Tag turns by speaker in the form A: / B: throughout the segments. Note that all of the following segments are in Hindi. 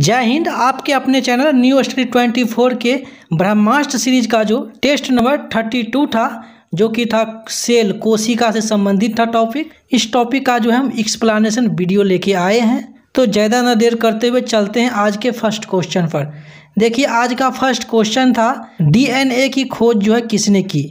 A: जय हिंद आपके अपने channel new study twenty four के ब्रह्मास्त्र सीरीज का जो टेस्ट नंबर थर्टी टू था जो कि था सेल कोशिका से संबंधित था टॉपिक इस टॉपिक का जो है हम एक्सप्लानेशन वीडियो लेके आए हैं तो ज़्यादा न देर करते हुए चलते हैं आज के फर्स्ट क्वेश्चन पर देखिए आज का फर्स्ट क्वेश्चन था डीएनए की खोज जो है किसने की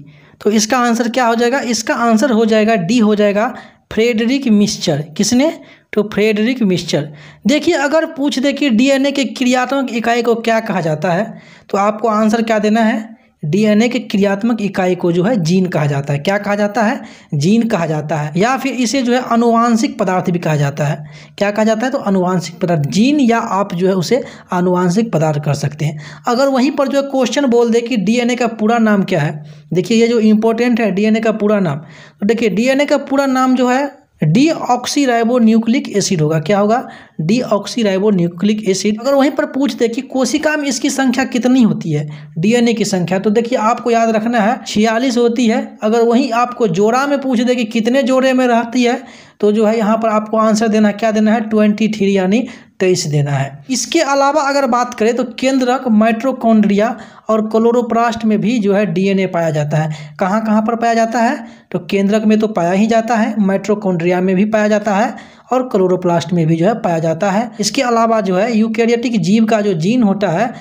A: तो इसका आंसर क्या हो जाएगा इसका आंसर हो जाएगा डी हो जाएगा फ्रेडरिक मिस्चर किसने टू फ्रेडरिक मिस्चर देखिए अगर पूछ दे कि डीएनए के क्रियात्मक इकाई को क्या कहा जाता है तो आपको आंसर क्या देना है डीएनए के क्रियात्मक इकाई को जो है जीन कहा जाता है क्या कहा जाता है जीन कहा जाता है या फिर इसे जो है अनुवांशिक पदार्थ भी कहा जाता है क्या कहा जाता है तो अनुवांशिक पदार्थ जीन या आप जो है उसे अनुवांशिक पदार्थ कर सकते हैं अगर वहीं पर जो है क्वेश्चन बोल दे कि डीएनए का पूरा नाम क्या है देखिए ये जो इम्पोर्टेंट है डी का पूरा नाम तो देखिए डी का पूरा नाम जो है डी ऑक्सीराइबो न्यूक्लिक एसिड होगा क्या होगा डी ऑक्सीराइबो न्यूक्लिक एसिड अगर वहीं पर पूछ दे कि कोशिका में इसकी संख्या कितनी होती है डीएनए की संख्या तो देखिए आपको याद रखना है छियालीस होती है अगर वहीं आपको जोड़ा में पूछ दे कि कितने जोड़े में रहती है तो जो है यहाँ पर आपको आंसर देना क्या देना है ट्वेंटी थ्री यानी तेईस देना है इसके अलावा अगर बात करें तो केंद्रक माइट्रोकॉन्ड्रिया और क्लोरोप्लास्ट में भी जो है डीएनए पाया जाता है कहाँ कहाँ पर पाया जाता है तो केंद्रक में तो पाया ही जाता है माइट्रोकॉन्ड्रिया में भी पाया जाता है और क्लोरोप्लास्ट में भी जो है पाया जाता है इसके अलावा जो है यूकेरियटिक जीव का जो जीन होता है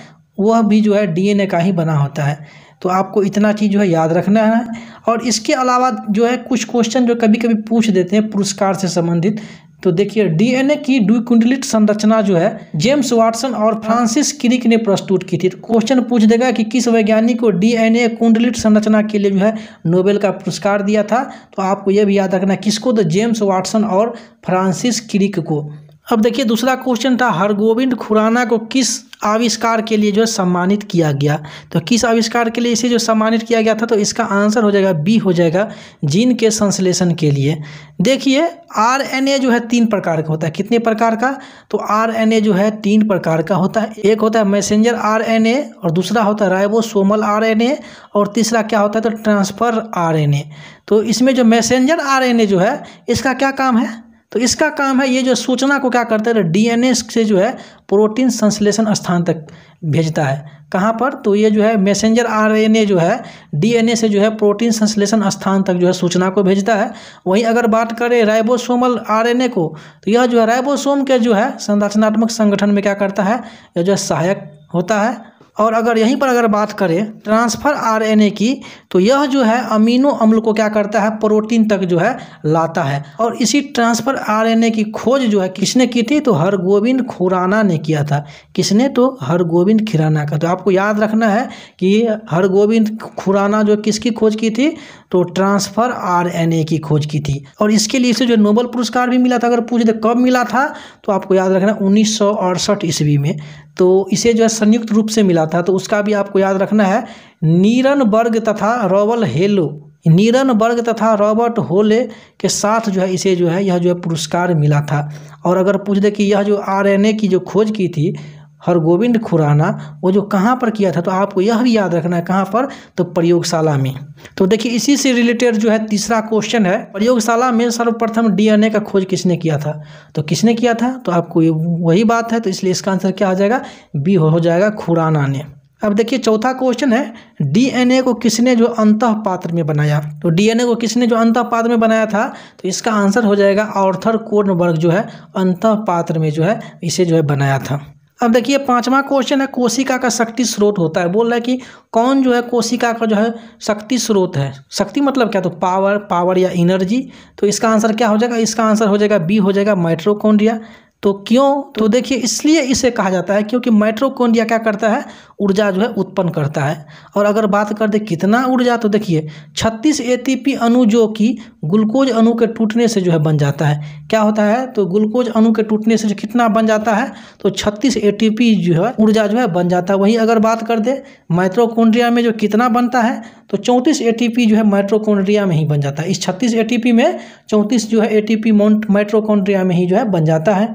A: वह भी जो है डी का ही बना होता है तो आपको इतना चीज़ जो है याद रखना है और इसके अलावा जो है कुछ क्वेश्चन जो कभी कभी पूछ देते हैं पुरस्कार से संबंधित तो देखिए डीएनए की डू क्विंटलिट संरचना जो है जेम्स वाटसन और फ्रांसिस क्रिक ने प्रस्तुत की थी क्वेश्चन पूछ देगा कि किस वैज्ञानिक को डीएनए कुंडलिट संरचना के लिए जो है नोबेल का पुरस्कार दिया था तो आपको यह भी याद रखना किसको तो जेम्स वाटसन और फ्रांसिस क्रिक को अब देखिए दूसरा क्वेश्चन था हरगोविंद खुराना को किस आविष्कार के लिए जो है सम्मानित किया गया तो किस आविष्कार के लिए इसे जो सम्मानित किया गया था तो इसका आंसर हो जाएगा बी हो जाएगा जीन के संश्लेषण के लिए देखिए आरएनए जो है तीन प्रकार का होता है कितने प्रकार का तो आरएनए जो है तीन प्रकार का होता है एक होता है मैसेंजर ए और दूसरा होता है राइबोसोमल ए और तीसरा क्या होता है तो ट्रांसफ़र ए तो इसमें जो मैसेंजर ए जो है इसका क्या काम है तो इसका काम है ये जो सूचना को क्या करता है डीएनए से जो है प्रोटीन संश्लेषण स्थान तक भेजता है कहाँ पर तो ये जो है मैसेंजर आरएनए जो है डीएनए से जो है प्रोटीन संश्लेषण स्थान तक जो है सूचना को भेजता है वहीं अगर बात करें राइबोसोमल आरएनए को तो यह जो है राइबोसोम के जो है संरचनात्मक संगठन में क्या करता है यह जो है सहायक होता है और अगर यहीं पर अगर बात करें ट्रांसफ़र आरएनए की तो यह जो है अमीनो अम्ल को क्या करता है प्रोटीन तक जो है लाता है और इसी ट्रांसफ़र आरएनए की खोज जो है किसने की थी तो हरगोविंद खुराना ने किया था किसने तो हरगोविंद खिराना का तो आपको याद रखना है कि हरगोविंद खुराना जो किसकी खोज की थी तो ट्रांसफ़र आर की खोज की थी और इसके लिए इसे जो नोबल पुरस्कार भी मिला था अगर पूछ दे तो कब मिला था तो आपको याद रखना उन्नीस सौ ईस्वी में तो इसे जो है संयुक्त रूप से मिला था तो उसका भी आपको याद रखना है नीरन वर्ग तथा रॉबल हेलो नीरन वर्ग तथा रॉबर्ट होले के साथ जो है इसे जो है यह जो है पुरस्कार मिला था और अगर पूछ दे कि यह जो आरएनए की जो खोज की थी हरगोविंद खुराना वो जो कहाँ पर किया था तो आपको यह भी याद रखना है कहाँ पर तो प्रयोगशाला में तो देखिए इसी से रिलेटेड जो है तीसरा क्वेश्चन है प्रयोगशाला में सर्वप्रथम डीएनए का खोज किसने किया था तो किसने किया था तो आपको वही बात है तो इसलिए इसका आंसर क्या आ जाएगा बी हो जाएगा खुराना ने अब देखिए चौथा क्वेश्चन है डीएनए को किसने जो अंत पात्र में बनाया तो डीएनए को किसने जो अंत पात्र में बनाया था तो इसका आंसर हो जाएगा ऑर्थर कोर्नबर्ग जो है अंत पात्र में जो है इसे जो है बनाया था अब देखिए पांचवा क्वेश्चन है कोशिका का शक्ति स्रोत होता है बोल रहा है कि कौन जो है कोशिका का जो है शक्ति स्रोत है शक्ति मतलब क्या तो पावर पावर या एनर्जी तो इसका आंसर क्या हो जाएगा इसका आंसर हो जाएगा बी हो जाएगा माइट्रोकोन्ड्रिया तो क्यों तो, तो देखिए इसलिए इसे कहा जाता है क्योंकि माइट्रोकोन्डिया क्या करता है ऊर्जा जो है उत्पन्न करता है और अगर बात कर दे कितना ऊर्जा तो देखिए 36 एटीपी अणु जो कि ग्लूकोज अणु के टूटने से जो है बन जाता है क्या होता है तो ग्लूकोज अणु के टूटने से जो कितना बन जाता है तो 36 एटीपी जो है ऊर्जा जो है बन जाता है वहीं अगर बात कर दे माइट्रोकोन्ड्रिया में जो कितना बनता है तो चौंतीस ए जो है माइट्रोकोन्ड्रिया में ही बन जाता है इस छत्तीस ए में चौंतीस जो है ए टी माइट्रोकोंड्रिया में ही जो है बन जाता है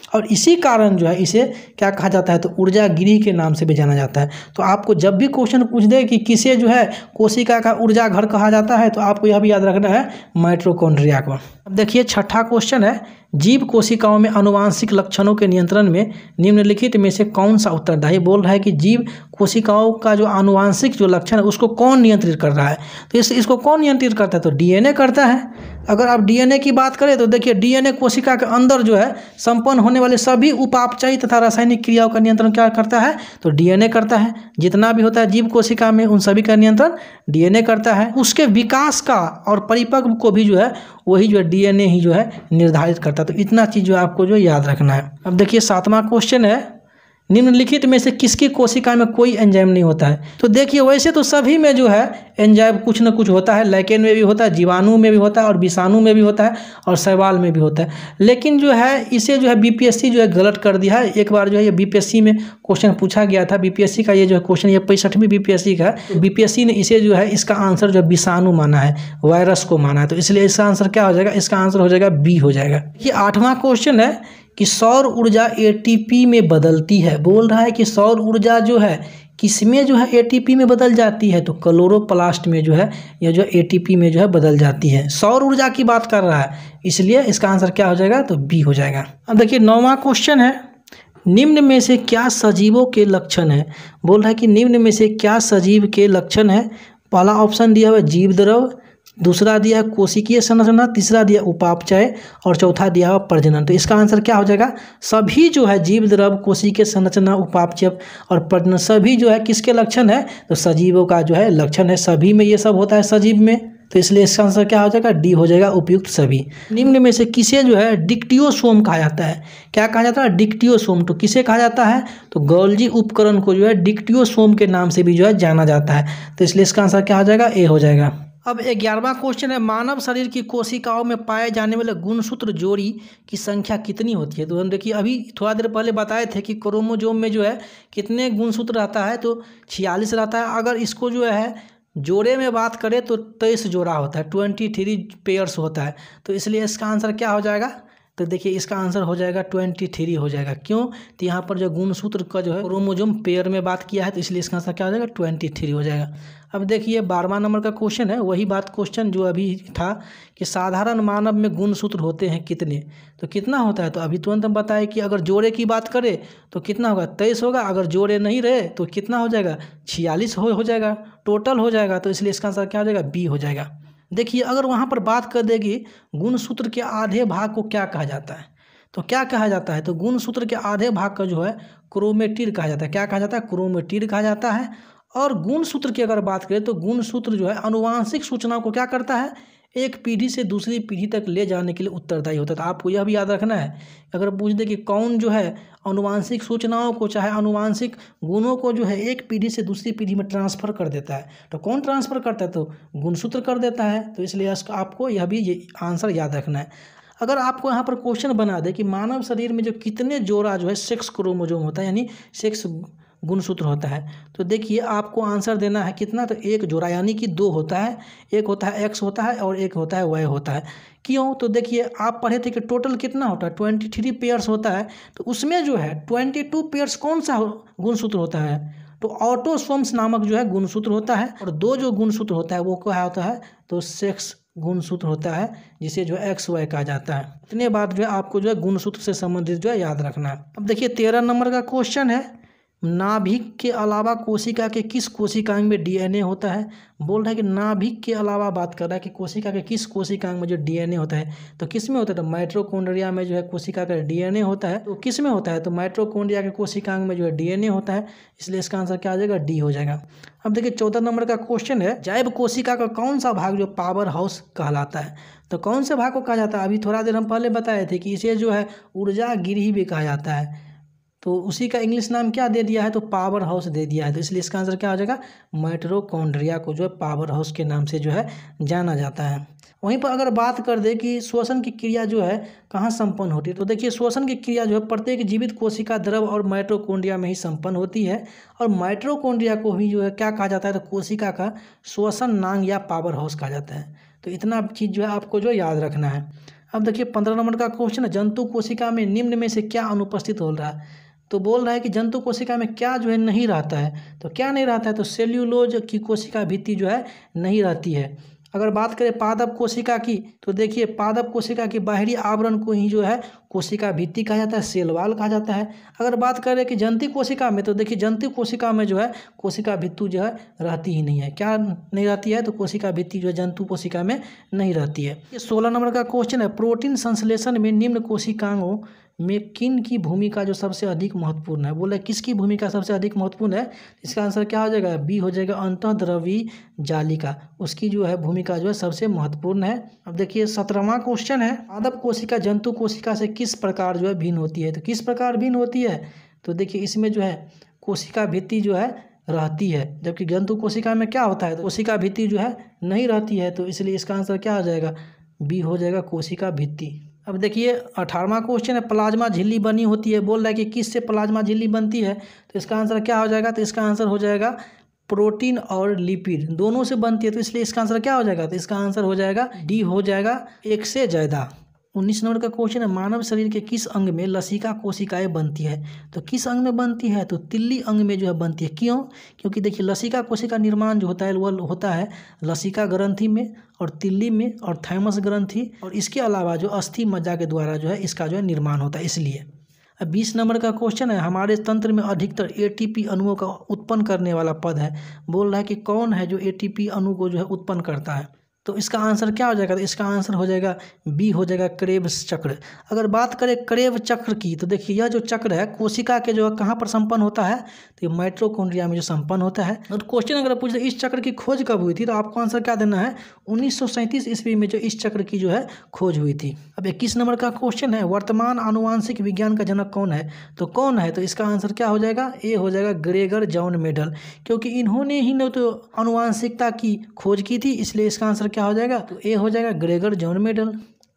A: और इसी कारण जो है इसे क्या कहा जाता है तो ऊर्जा गिरी के नाम से भी जाना जाता है तो आपको जब भी क्वेश्चन पूछ दे कि किसे जो है कोशिका का ऊर्जा घर कहा जाता है तो आपको यह भी याद रखना है माइट्रोकोन्ड्रिया को अब देखिए छठा क्वेश्चन है जीव कोशिकाओं में अनुवांशिक लक्षणों के नियंत्रण में निम्नलिखित में से कौन सा उत्तरदायी बोल रहा है कि जीव कोशिकाओं का जो आनुवांशिक जो लक्षण है उसको कौन नियंत्रित कर रहा है तो इस इसको कौन नियंत्रित करता है तो डीएनए करता है अगर आप डीएनए की बात करें तो देखिए डीएनए कोशिका के अंदर जो है संपन्न होने वाले सभी उपापचयी तथा रासायनिक क्रियाओं का नियंत्रण क्या करता है तो डीएनए करता है जितना भी होता है जीव कोशिका में उन सभी का नियंत्रण डीएनए करता है उसके विकास का और परिपक्व को भी जो है वही जो है डीएनए ही जो है निर्धारित करता है तो इतना चीज़ जो आपको जो याद रखना है अब देखिए सातवां क्वेश्चन है निम्नलिखित में से किसकी कोशिका में कोई एंजाइम नहीं होता है तो देखिए वैसे तो सभी में जो है एंजाइम कुछ ना कुछ होता है लैकेन में भी होता है जीवाणु में भी होता है और विषाणु में भी होता है और शैवाल में भी होता है लेकिन जो है इसे जो है बीपीएससी जो है गलत कर दिया है एक बार जो है ये बीपीएससी में क्वेश्चन पूछा गया था बीपीएससी का ये जो है क्वेश्चन ये पैंसठवीं बीपीएससी का बीपीएससी तो ने इसे जो है इसका आंसर जो विषाणु माना है वायरस को माना है तो इसलिए इसका आंसर क्या हो जाएगा इसका आंसर हो जाएगा बी हो जाएगा ये आठवां क्वेश्चन है कि सौर ऊर्जा एटीपी में बदलती है बोल रहा है कि सौर ऊर्जा जो है किसमें जो है एटीपी में बदल जाती है तो क्लोरोप्लास्ट में जो है या जो एटीपी में जो है बदल जाती है सौर ऊर्जा की बात कर रहा है इसलिए इसका आंसर क्या हो जाएगा तो बी हो जाएगा अब देखिए नौवा क्वेश्चन है निम्न में से क्या सजीवों के लक्षण है बोल रहा है कि निम्न में से क्या सजीव के लक्षण है पहला ऑप्शन दिया हुआ जीव द्रव दूसरा दिया है कोशिकीय संरचना तीसरा दिया उपापचय और चौथा दिया है प्रजनन तो इसका आंसर क्या हो जाएगा सभी जो है जीव द्रव कोशिकीय संरचना उपापचय और प्रजनन सभी जो है किसके लक्षण है तो सजीवों का जो है लक्षण है सभी में ये सब होता है सजीव में तो इसलिए इसका आंसर क्या हो जाएगा डी हो जाएगा उपयुक्त सभी निम्न में से किसे जो है डिक्टियोसोम कहा जाता है क्या कहा जाता है डिक्टियोसोम तो किसे कहा जाता है तो गोल्जी उपकरण को जो है डिक्टियोसोम के नाम से भी जो है जाना जाता है तो इसलिए इसका आंसर क्या हो जाएगा ए हो जाएगा अब ग्यारहवा क्वेश्चन है मानव शरीर की कोशिकाओं में पाए जाने वाले गुणसूत्र जोड़ी की संख्या कितनी होती है तो हम देखिए अभी थोड़ा देर पहले बताए थे कि क्रोमोजोम में जो है कितने गुणसूत्र रहता है तो छियालीस रहता है अगर इसको जो है जोड़े में बात करें तो तेईस जोड़ा होता है ट्वेंटी थ्री पेयर्स होता है तो इसलिए इसका आंसर क्या हो जाएगा तो देखिए इसका आंसर हो जाएगा ट्वेंटी थ्री हो जाएगा क्यों तो यहाँ पर जो गुणसूत्र का जो है क्रोमोजोम पेयर में बात किया है तो इसलिए इसका आंसर क्या हो जाएगा ट्वेंटी थ्री हो जाएगा अब देखिए बारहवा नंबर का क्वेश्चन है वही बात क्वेश्चन जो अभी था कि साधारण मानव में गुणसूत्र होते हैं कितने तो कितना होता है तो अभी तुरंत हम बताए कि अगर जोड़े की बात करें तो कितना होगा तेईस होगा अगर जोड़े नहीं रहे तो कितना हो जाएगा छियालीस हो जाएगा टोटल हो जाएगा तो इसलिए इसका आंसर क्या हो जाएगा बी हो जाएगा देखिए अगर वहाँ पर बात कर देगी गुण सूत्र के आधे भाग को क्या कहा जाता है तो क्या कहा जाता है तो गुण सूत्र के आधे भाग का जो है क्रोमेटीर कहा जाता है क्या कहा जाता है क्रोमेटीर कहा जाता है और गुण सूत्र की अगर बात करें तो गुण सूत्र जो है अनुवांशिक सूचना को क्या करता है एक पीढ़ी से दूसरी पीढ़ी तक ले जाने के लिए उत्तरदायी होता है तो आपको यह भी याद रखना है अगर पूछ दे कि कौन जो है अनुवांशिक सूचनाओं को चाहे अनुवांशिक गुणों को जो है एक पीढ़ी से दूसरी पीढ़ी में ट्रांसफ़र कर देता है तो कौन ट्रांसफ़र करता है तो गुणसूत्र कर देता है तो इसलिए आपको यह भी ये आंसर याद रखना है अगर आपको यहाँ पर क्वेश्चन बना दे कि मानव शरीर में जो कितने जोड़ा जो है सेक्स क्रोमोजोम होता है यानी सेक्स गुणसूत्र होता है तो देखिए आपको आंसर देना है कितना तो एक जोड़ा यानी कि दो होता है एक होता है एक्स होता है और एक होता है वाई होता है क्यों तो देखिए आप पढ़े थे कि टोटल कितना होता है ट्वेंटी थ्री पेयर्स होता है तो उसमें जो है ट्वेंटी टू पेयर्स कौन सा गुणसूत्र होता है तो ऑटोसोम्स नामक जो है गुणसूत्र होता है और दो जो गुणसूत्र होता है वो क्या होता है तो सेक्स गुणसूत्र होता है जिसे जो है एक्स वाई कहा जाता है इतने बात जो है आपको जो है गुणसूत्र से संबंधित जो है याद रखना है अब देखिए तेरह नंबर का क्वेश्चन है नाभिक के अलावा कोशिका के किस कोशिकांग में डीएनए होता है बोल रहा है कि नाभिक के अलावा बात कर रहा है कि कोशिका के किस कोशिकांग में जो डीएनए होता है तो किस में होता है तो माइट्रोकोन्ड्रिया में जो है कोशिका का डीएनए होता है तो किस में होता है तो माइट्रोकोन्ड्रिया के कोशिकांग में जो है डीएनए होता है इसलिए इसका आंसर क्या आ जाएगा डी हो जाएगा अब देखिए चौदह नंबर का क्वेश्चन है जैव कोशिका का कौन सा भाग जो पावर हाउस कहलाता है तो कौन से भाग को कहा जाता है अभी थोड़ा देर हम पहले बताए थे कि इसे जो है ऊर्जा गिरही भी कहा जाता है तो उसी का इंग्लिश नाम क्या दे दिया है तो पावर हाउस दे दिया है तो इसलिए इसका आंसर क्या हो जाएगा माइट्रोकॉन्ड्रिया को जो है पावर हाउस के नाम से जो है जाना जाता है वहीं पर अगर बात कर दे कि श्वसन की क्रिया जो है कहाँ संपन्न होती है तो देखिए श्वसन की क्रिया जो है प्रत्येक जीवित कोशिका द्रव और माइट्रोकोंड्रिया में ही संपन्न होती है और माइट्रोकोंड्रिया को ही जो है क्या कहा जाता है तो कोशिका का श्वसन नांग या पावर हाउस कहा जाता है तो इतना चीज़ जो है आपको जो याद रखना है अब देखिए पंद्रह नंबर का क्वेश्चन है जंतु कोशिका में निम्न में से क्या अनुपस्थित हो रहा है तो बोल रहा है कि जंतु कोशिका में क्या जो है नहीं रहता है तो क्या नहीं रहता है तो सेल्यूलोज की कोशिका भित्ति जो है नहीं रहती है अगर बात करें पादप कोशिका की तो देखिए पादप कोशिका की बाहरी आवरण को ही जो है कोशिका भित्ति कहा जाता है सेलवाल कहा जाता है अगर बात करें कि जंतु कोशिका में तो देखिए जंतु कोशिका में जो है कोशिका भित्तु जो है रहती ही नहीं है क्या नहीं रहती है तो कोशिका भित्ति जो है जंतु कोशिका में नहीं रहती है ये सोलह नंबर का क्वेश्चन है प्रोटीन संश्लेषण में निम्न कोशिकाओं में किन की भूमिका जो सबसे अधिक महत्वपूर्ण है बोले किसकी भूमिका सबसे अधिक महत्वपूर्ण है इसका आंसर क्या हो जाएगा बी हो जाएगा अंतद्रवी जालिका उसकी जो है भूमिका जो है सबसे महत्वपूर्ण है अब देखिए सत्रहवा क्वेश्चन है पादप कोशिका जंतु कोशिका से किस प्रकार जो है भिन्न होती है तो किस प्रकार भिन्न होती है तो देखिए इसमें जो है कोशिका भित्ति जो है रहती है जबकि जंतु कोशिका में क्या होता है तो कोशिका भित्ति जो है नहीं रहती है तो इसलिए इसका आंसर क्या हो जाएगा बी हो जाएगा कोशिका भित्ति अब देखिए अठारहवा क्वेश्चन है प्लाज्मा झिल्ली बनी होती है बोल रहा है कि किस से प्लाज्मा झिल्ली बनती है तो इसका आंसर क्या हो जाएगा तो इसका आंसर हो जाएगा प्रोटीन और लिपिड दोनों से बनती है तो इसलिए इसका आंसर क्या हो जाएगा तो इसका आंसर हो जाएगा डी हो जाएगा एक से ज़्यादा उन्नीस नंबर का क्वेश्चन है मानव शरीर के किस अंग में लसिका कोशिकाएं बनती है तो किस अंग में बनती है तो तिल्ली अंग में जो है बनती है क्यों क्योंकि देखिए लसिका कोशिका निर्माण जो होता है वह होता है लसिका ग्रंथि में और तिल्ली में और थैमस ग्रंथि और इसके अलावा जो अस्थि मज्जा के द्वारा जो है इसका जो है निर्माण होता है इसलिए अब बीस नंबर का क्वेश्चन है हमारे तंत्र में अधिकतर एटीपी अणुओं का उत्पन्न करने वाला पद है बोल रहा है कि कौन है जो एटीपी अणु को जो है उत्पन्न करता है तो इसका आंसर क्या हो जाएगा तो इसका आंसर हो जाएगा बी हो जाएगा क्रेब चक्र अगर बात करें करेब चक्र की तो देखिए यह जो चक्र है कोशिका के जो है कहाँ पर संपन्न होता है तो ये माइट्रोकोन्ड्रिया में जो संपन्न होता है और क्वेश्चन अगर पूछ इस चक्र की खोज कब हुई थी तो आपको आंसर क्या देना है उन्नीस ईस्वी में जो इस चक्र की जो है खोज हुई थी अब इक्कीस नंबर का क्वेश्चन है वर्तमान आनुवांशिक विज्ञान का जनक कौन है तो कौन है तो इसका आंसर क्या हो जाएगा ए हो जाएगा ग्रेगर जॉन मेडल क्योंकि इन्होंने ही न तो आनुवांशिकता की खोज की थी इसलिए इसका आंसर क्या हो जाएगा तो ए हो जाएगा ग्रेगर जॉन मेडल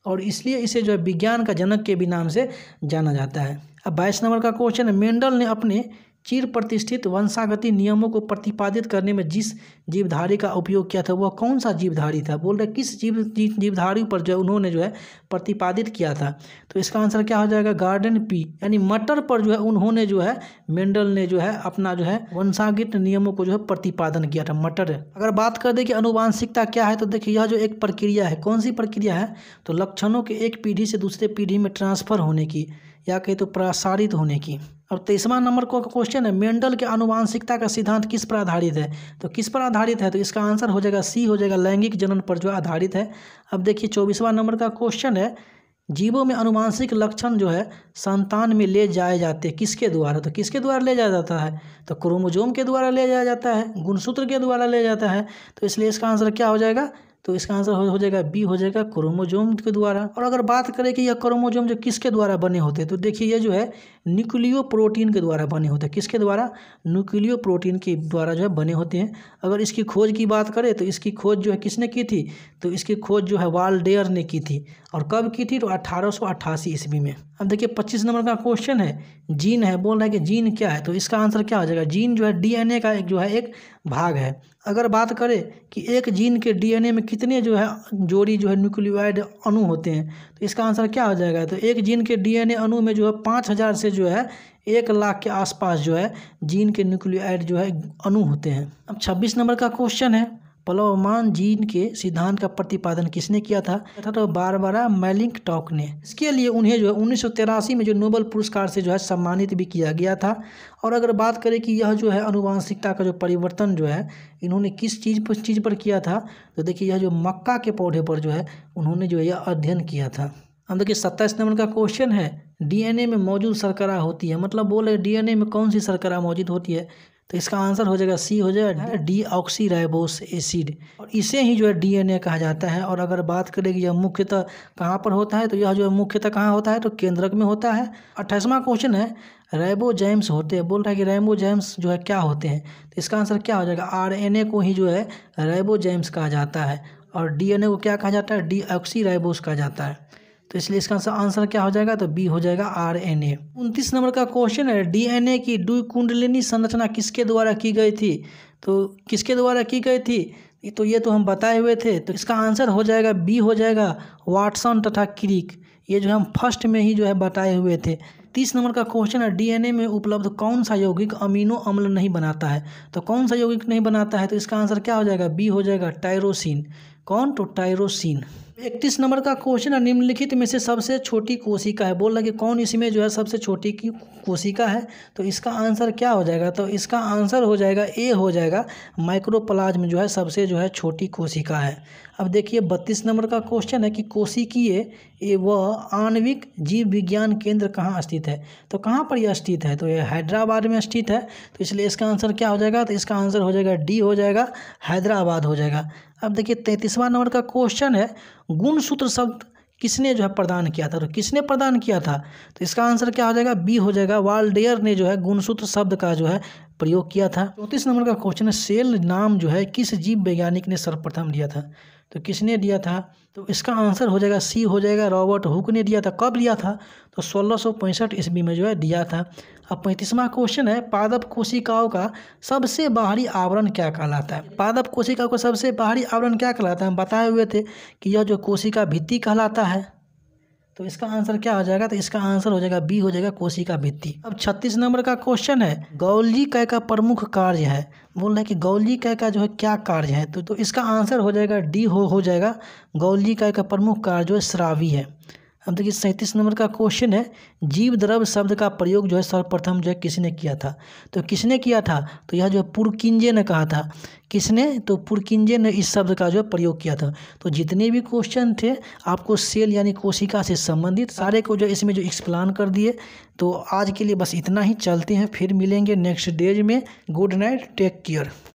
A: और इसलिए इसे जो है विज्ञान का जनक के भी नाम से जाना जाता है अब बाईस नंबर का क्वेश्चन है मेंडल ने अपने चिर प्रतिष्ठित वंशागति नियमों को प्रतिपादित करने में जिस जीवधारी का उपयोग किया था वह कौन सा जीवधारी था बोल रहे किस जीव जीवधारी पर जो उन्होंने जो है प्रतिपादित किया था तो इसका आंसर क्या हो जाएगा गार्डन पी यानी मटर पर जो है उन्होंने जो है मेंडल ने जो है अपना जो है वंशागित नियमों को जो है प्रतिपादन किया था मटर अगर बात कर दे कि अनुवांशिकता क्या है तो देखिए यह जो एक प्रक्रिया है कौन सी प्रक्रिया है तो लक्षणों के एक पीढ़ी से दूसरे पीढ़ी में ट्रांसफर होने की या कहीं तो प्रसारित होने की अब तेईसवा नंबर का क्वेश्चन है मेंडल के अनुवांशिकता का सिद्धांत किस पर आधारित है तो किस पर आधारित है तो इसका आंसर हो जाएगा सी हो जाएगा लैंगिक जनन पर जो आधारित है अब देखिए चौबीसवा नंबर का क्वेश्चन है जीवों में अनुवांशिक लक्षण जो है संतान में ले जाए जाते हैं किसके द्वारा तो किसके द्वारा ले जाया जाता है तो क्रोमोजोम के द्वारा ले जाया जाता है गुणसूत्र के द्वारा ले जाता है तो इसलिए इसका आंसर क्या हो जाएगा तो इसका आंसर हो जाएगा बी हो जाएगा क्रोमोजोम के द्वारा और अगर बात करें कि यह क्रोमोजोम जो किसके द्वारा बने होते हैं तो देखिए ये जो है न्यूक्लियो प्रोटीन के द्वारा बने होते हैं किसके द्वारा न्यूक्लियो प्रोटीन के द्वारा जो है बने होते हैं अगर इसकी खोज की बात करें तो इसकी खोज जो है किसने की थी तो इसकी खोज जो है वालडेयर ने की थी और कब की थी तो अठारह ईस्वी में अब देखिए पच्चीस नंबर का क्वेश्चन है जीन है बोल रहा है कि जीन क्या है तो इसका आंसर क्या हो जाएगा जीन जो है ए का एक जो है एक भाग है अगर बात करें कि एक जीन के डीएनए में कितने जो है जोड़ी जो है न्यूक्लियोइड अणु होते हैं तो इसका आंसर क्या हो जाएगा तो एक जीन के डीएनए अणु में जो है पाँच हज़ार से जो है एक लाख के आसपास जो है जीन के न्यूक्लियोइड जो है अणु होते हैं अब छब्बीस नंबर का क्वेश्चन है प्लवमान जीन के सिद्धांत का प्रतिपादन किसने किया था था तो बारा मैलिंक टॉक ने इसके लिए उन्हें जो है उन्नीस में जो नोबल पुरस्कार से जो है सम्मानित भी किया गया था और अगर बात करें कि यह जो है अनुवांशिकता का जो परिवर्तन जो है इन्होंने किस चीज़ पर चीज़ पर किया था तो देखिए यह जो मक्का के पौधे पर जो है उन्होंने जो यह अध्ययन किया था अब देखिए सत्ताईस नंबर का क्वेश्चन है डीएनए में मौजूद सरकरा होती है मतलब बोले डीएनए में कौन सी सरकरा मौजूद होती है तो इसका आंसर हो जाएगा सी हो जाएगा हाँ। डी ऑक्सीराइबोस एसिड और इसे ही जो है डीएनए कहा जाता है और अगर बात करें कि यह मुख्यतः कहाँ पर होता है तो यह जो है मुख्यतः कहाँ होता है तो केंद्रक में होता है अट्ठाईसवां क्वेश्चन है रैबोजैम्स होते हैं बोल रहा है कि रैबोजैम्स जो है क्या होते हैं तो इसका आंसर क्या हो जाएगा आर को ही जो है रैबोजैम्स कहा जाता है और डी को क्या कहा जाता है डी ऑक्सीराइबोस कहा जाता है तो इसलिए इसका आंसर क्या हो जाएगा तो बी हो जाएगा आर एन ए उनतीस नंबर का क्वेश्चन है डी एन ए की डू कुंडलिनी संरचना किसके द्वारा की गई थी तो किसके द्वारा की गई थी तो ये तो हम बताए हुए थे तो इसका आंसर हो जाएगा बी हो जाएगा वाटसन तथा क्रिक ये जो हम फर्स्ट में ही जो है बताए हुए थे तीस नंबर का क्वेश्चन है डीएनए में उपलब्ध कौन सा यौगिक अमीनो अम्ल नहीं बनाता है तो कौन सा यौगिक नहीं बनाता है तो इसका आंसर क्या हो जाएगा बी हो जाएगा टायरोसिन कौन तो टायरोसिन इकतीस नंबर का क्वेश्चन है निम्नलिखित में से सबसे छोटी कोशिका है बोल रहा कि कौन इसमें जो है सबसे छोटी की कोशिका है तो इसका आंसर क्या हो जाएगा तो इसका आंसर हो जाएगा ए हो जाएगा माइक्रोप्लाज्म जो है सबसे जो है छोटी कोशिका है अब देखिए बत्तीस नंबर का क्वेश्चन है कि कोशिकीय व आणविक जीव विज्ञान केंद्र कहाँ स्थित है तो कहाँ पर यह स्थित है तो यह हैदराबाद में स्थित है तो इसलिए इसका आंसर क्या हो जाएगा तो इसका आंसर हो जाएगा डी हो जाएगा हैदराबाद हो जाएगा अब देखिए तैंतीसवां नंबर का क्वेश्चन है गुण सूत्र शब्द किसने जो है प्रदान किया था तो किसने प्रदान किया था तो इसका आंसर क्या हो जाएगा बी हो जाएगा वाल्डेयर ने जो है गुणसूत्र शब्द का जो है प्रयोग किया था चौंतीस नंबर का क्वेश्चन है सेल नाम जो है किस जीव वैज्ञानिक ने सर्वप्रथम लिया था तो किसने दिया था तो इसका आंसर हो जाएगा सी हो जाएगा रॉबर्ट हुक ने दिया था कब लिया था तो सोलह सौ पैंसठ ईस्वी में जो है दिया था अब पैंतीसवां क्वेश्चन है पादप कोशिकाओं का सबसे बाहरी आवरण क्या कहलाता है पादप कोशिकाओं का सबसे बाहरी आवरण क्या कहलाता है हम बताए हुए थे कि यह जो कोशिका भित्ति कहलाता है तो इसका आंसर क्या हो जाएगा तो इसका आंसर हो जाएगा बी हो जाएगा कोशिका भित्ति अब छत्तीस नंबर का क्वेश्चन है गौली कह का प्रमुख कार्य है बोल रहे हैं कि गौली कह का जो है क्या कार्य है तो, तो इसका आंसर हो जाएगा डी हो हो जाएगा गौली कह का प्रमुख कार्य जो है श्रावी है अब देखिए सैंतीस नंबर का क्वेश्चन है जीव द्रव शब्द का प्रयोग जो है सर्वप्रथम जो है किसने किया था तो किसने किया था तो यह जो पुरकिंजे ने कहा था किसने तो पुरकिंजे ने इस शब्द का जो है प्रयोग किया था तो जितने भी क्वेश्चन थे आपको सेल यानी कोशिका से संबंधित सारे को जो इसमें जो एक्सप्लान कर दिए तो आज के लिए बस इतना ही चलते हैं फिर मिलेंगे नेक्स्ट डेज में गुड नाइट टेक केयर